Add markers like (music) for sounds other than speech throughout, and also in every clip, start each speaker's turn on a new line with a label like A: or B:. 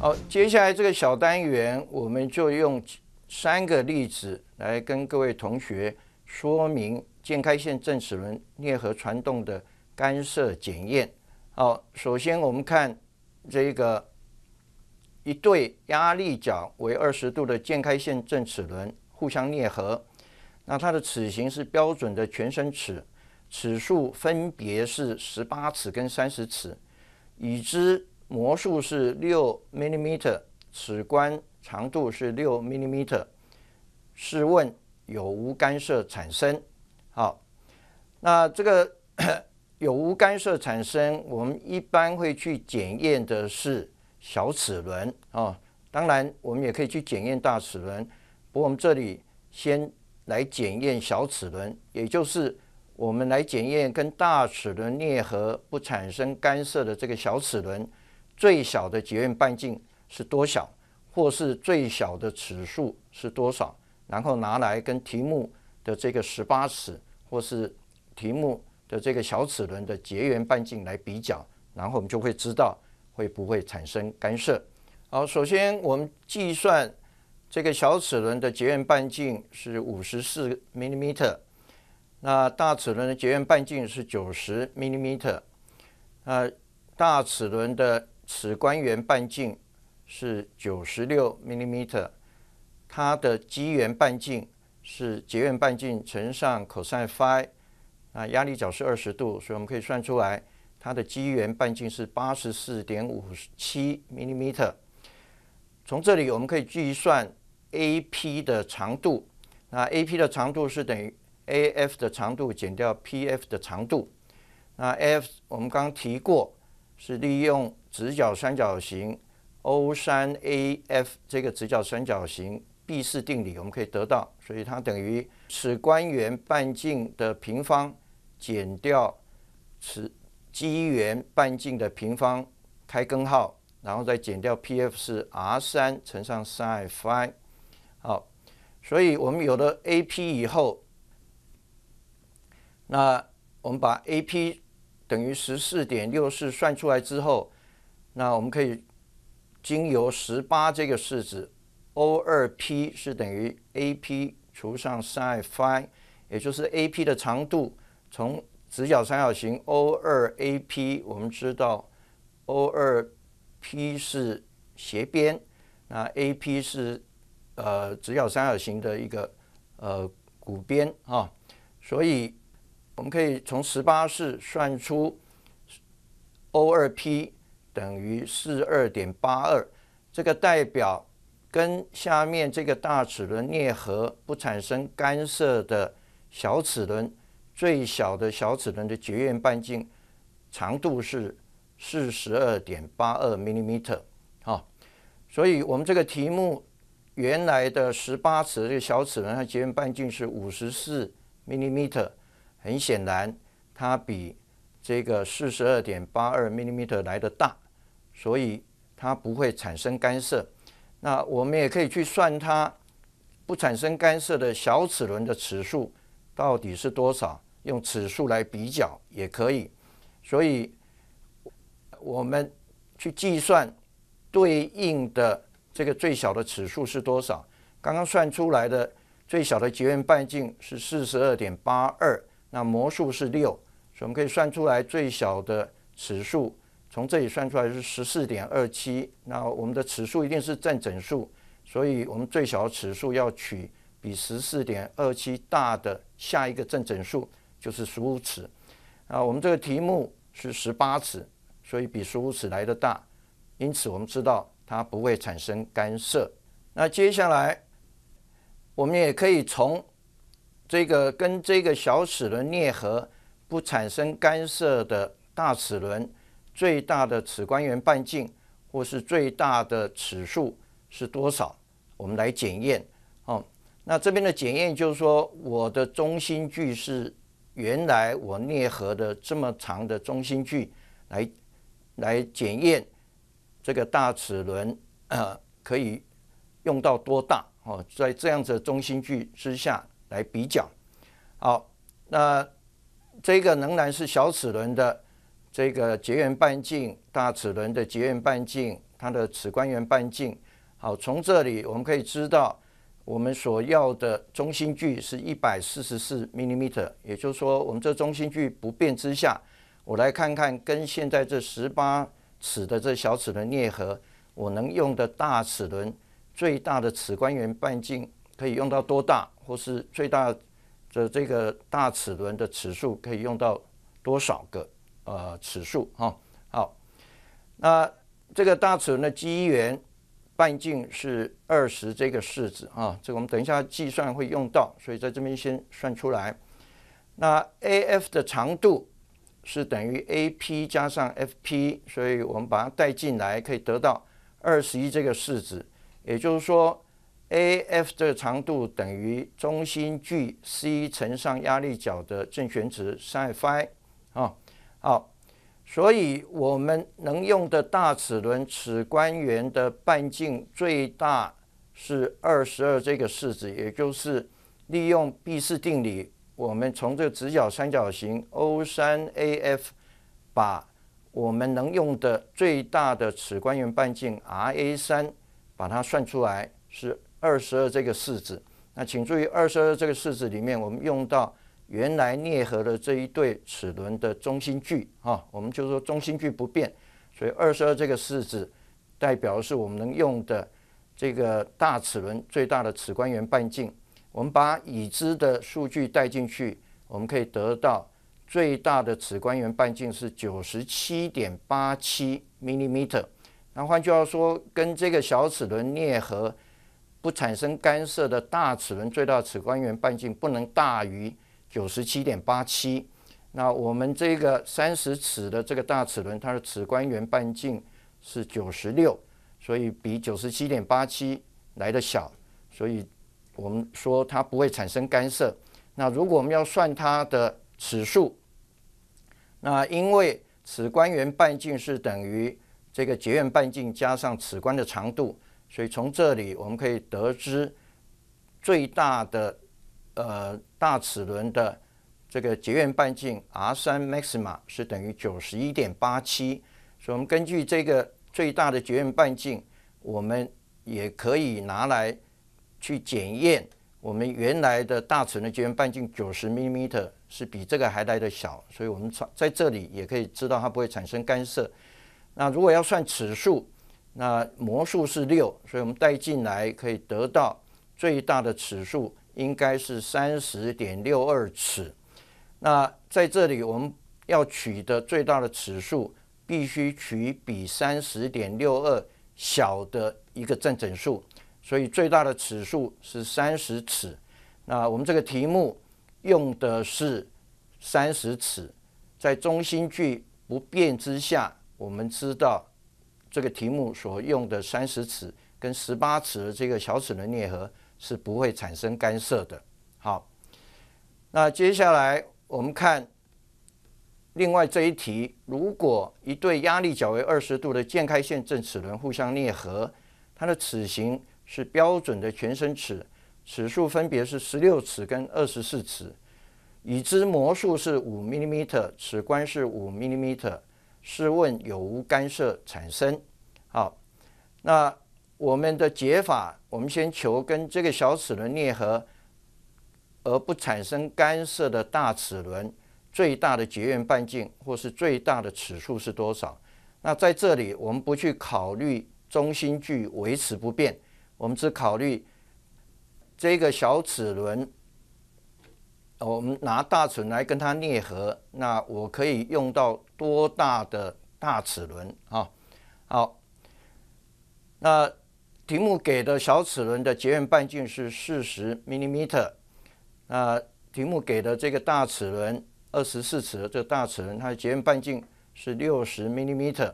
A: 好，接下来这个小单元，我们就用三个例子来跟各位同学说明渐开线正齿轮啮合传动的干涉检验。好，首先我们看这个一对压力角为二十度的渐开线正齿轮互相啮合，那它的齿形是标准的全身齿，齿数分别是十八齿跟三十齿，已知。模数是六 m i l i m e t e r 齿宽长度是六 m i l i m e t e r 试问有无干涉产生？好，那这个 (coughs) 有无干涉产生？我们一般会去检验的是小齿轮啊，当然我们也可以去检验大齿轮，不过我们这里先来检验小齿轮，也就是我们来检验跟大齿轮啮合不产生干涉的这个小齿轮。最小的结缘半径是多少，或是最小的齿数是多少？然后拿来跟题目的这个十八齿，或是题目的这个小齿轮的结缘半径来比较，然后我们就会知道会不会产生干涉。好，首先我们计算这个小齿轮的结缘半径是五十四毫米，那大齿轮的结缘半径是九十毫米。呃，大齿轮的此关源半径是九十六 m i l i m e t e r 它的基圆半径是截圆半径乘上 c o s phi，啊，压力角是二十度，所以我们可以算出来它的基圆半径是八十四点五七 m i l i m e t e r 从这里我们可以计算 AP 的长度，那 AP 的长度是等于 AF 的长度减掉 PF 的长度，那 F 我们刚提过是利用直角三角形 O 三 AF 这个直角三角形 b 式定理我们可以得到，所以它等于此关源半径的平方减掉此基圆半径的平方开根号，然后再减掉 PF 是 R 三乘上 sin phi。好，所以我们有了 AP 以后，那我们把 AP 等于十四点六四算出来之后。那我们可以经由十八这个式子，O 二 P 是等于 AP 除上 sin phi，也就是 AP 的长度。从直角三角形 O 二 AP，我们知道 O 二 P 是斜边，那 AP 是呃直角三角形的一个呃骨边啊。所以我们可以从十八式算出 O 二 P。等于四二点八二，这个代表跟下面这个大齿轮啮合不产生干涉的小齿轮，最小的小齿轮的绝缘半径长度是四十二点八二 millimeter 啊，所以我们这个题目原来的十八齿这个小齿轮它绝缘半径是五十四 millimeter，很显然它比这个四十二点八二 millimeter 来的大。所以它不会产生干涉。那我们也可以去算它不产生干涉的小齿轮的齿数到底是多少，用齿数来比较也可以。所以我们去计算对应的这个最小的齿数是多少。刚刚算出来的最小的绝缘半径是四十二点八二，那模数是六，所以我们可以算出来最小的齿数。从这里算出来是十四点二七，那我们的齿数一定是正整数，所以我们最小齿数要取比十四点二七大的下一个正整数，就是十五齿。啊，我们这个题目是十八齿，所以比十五齿来的大，因此我们知道它不会产生干涉。那接下来我们也可以从这个跟这个小齿轮啮合不产生干涉的大齿轮。最大的齿关圆半径，或是最大的齿数是多少？我们来检验哦。那这边的检验就是说，我的中心距是原来我啮合的这么长的中心距来来检验这个大齿轮啊可以用到多大哦？在这样子的中心距之下来比较。好，那这个仍然是小齿轮的。这个结缘半径，大齿轮的结缘半径，它的齿关圆半径。好，从这里我们可以知道，我们所要的中心距是一百四十四 e 米。也就是说，我们这中心距不变之下，我来看看跟现在这十八齿的这小齿轮啮合，我能用的大齿轮最大的齿关圆半径可以用到多大，或是最大的这个大齿轮的齿数可以用到多少个？呃，齿数哈，好，那这个大齿轮的机缘半径是二十，这个式子啊，这我们等一下计算会用到，所以在这边先算出来。那 AF 的长度是等于 AP 加上 FP，所以我们把它带进来，可以得到二十一这个式子，也就是说 AF 的长度等于中心距 c 乘上压力角的正弦值 sin phi 啊。好，所以我们能用的大齿轮齿关圆的半径最大是二十二这个式子，也就是利用毕氏定理，我们从这个直角三角形 O 三 AF，把我们能用的最大的齿关圆半径 rA 三把它算出来是二十二这个式子。那请注意，二十二这个式子里面我们用到。原来啮合的这一对齿轮的中心距，哈，我们就说中心距不变，所以二十二这个式子代表的是我们能用的这个大齿轮最大的齿关圆半径。我们把已知的数据带进去，我们可以得到最大的齿关圆半径是九十七点八七毫米。那换句话说，跟这个小齿轮啮合不产生干涉的大齿轮最大齿关圆半径不能大于。九十七点八七，那我们这个三十尺的这个大齿轮，它的齿关圆半径是九十六，所以比九十七点八七来的小，所以我们说它不会产生干涉。那如果我们要算它的齿数，那因为齿关圆半径是等于这个结缘半径加上齿关的长度，所以从这里我们可以得知最大的呃。大齿轮的这个绝缘半径 r3 maxma 是等于九十一点八七，所以我们根据这个最大的绝缘半径，我们也可以拿来去检验我们原来的大齿轮绝缘半径九十 m m e t e r 是比这个还来的小，所以我们在这里也可以知道它不会产生干涉。那如果要算齿数，那模数是六，所以我们带进来可以得到最大的齿数。应该是三十点六二尺。那在这里我们要取的最大的尺数，必须取比三十点六二小的一个正整数，所以最大的尺数是三十尺。那我们这个题目用的是三十尺，在中心距不变之下，我们知道这个题目所用的三十尺跟十八尺的这个小齿轮啮合。是不会产生干涉的。好，那接下来我们看另外这一题。如果一对压力角为二十度的渐开线正齿轮互相啮合，它的齿形是标准的全身齿，齿数分别是十六齿跟二十四齿。已知模数是五 m m 齿宽是五 m m 试问有无干涉产生？好，那。我们的解法，我们先求跟这个小齿轮啮合而不产生干涉的大齿轮最大的绝缘半径，或是最大的齿数是多少？那在这里我们不去考虑中心距维持不变，我们只考虑这个小齿轮，我们拿大齿轮来跟它啮合，那我可以用到多大的大齿轮？啊，好，那。题目给的小齿轮的结缘半径是四十 millimeter，那题目给的这个大齿轮二十四齿，这个大齿轮它的结缘半径是六十 millimeter，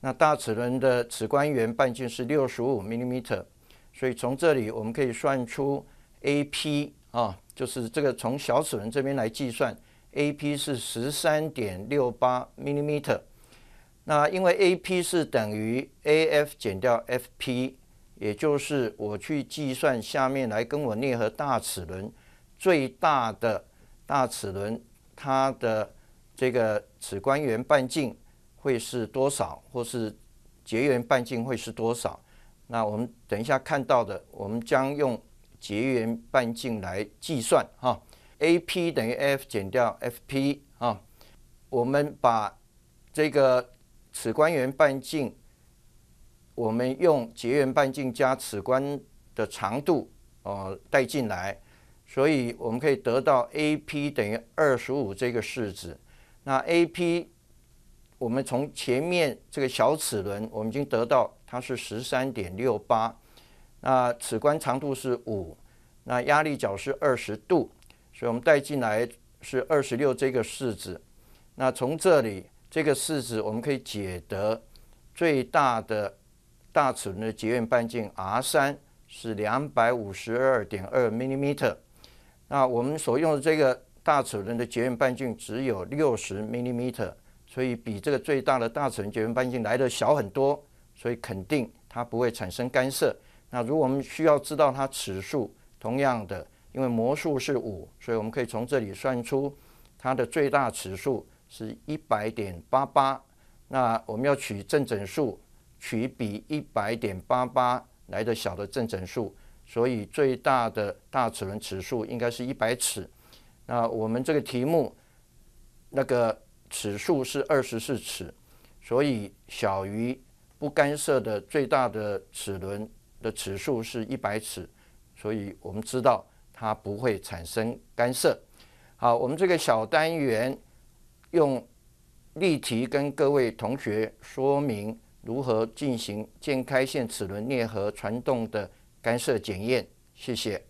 A: 那大齿轮的齿关圆半径是六十五 millimeter，所以从这里我们可以算出 AP 啊，就是这个从小齿轮这边来计算，AP 是十三点六八 millimeter，那因为 AP 是等于 AF 减掉 FP。也就是我去计算下面来跟我啮合大齿轮最大的大齿轮，它的这个齿关圆半径会是多少，或是结缘半径会是多少？那我们等一下看到的，我们将用结缘半径来计算哈。A P 等于 F 减掉 F P 啊，我们把这个齿关圆半径。我们用截圆半径加齿关的长度，呃，带进来，所以我们可以得到 AP 等于二十五这个式子。那 AP 我们从前面这个小齿轮，我们已经得到它是十三点六八。那齿关长度是五，那压力角是二十度，所以我们带进来是二十六这个式子。那从这里这个式子，我们可以解得最大的。大齿轮的结缘半径 r 三是两百五十二点二 millimeter，那我们所用的这个大齿轮的结缘半径只有六十 millimeter，所以比这个最大的大齿轮结缘半径来的小很多，所以肯定它不会产生干涉。那如果我们需要知道它齿数，同样的，因为模数是五，所以我们可以从这里算出它的最大齿数是一百点八八，那我们要取正整数。取比一百点八八来的小的正整数，所以最大的大齿轮齿数应该是一百齿。那我们这个题目那个齿数是二十四齿，所以小于不干涉的最大的齿轮的齿数是一百齿，所以我们知道它不会产生干涉。好，我们这个小单元用例题跟各位同学说明。如何进行渐开线齿轮啮合传动的干涉检验？谢谢。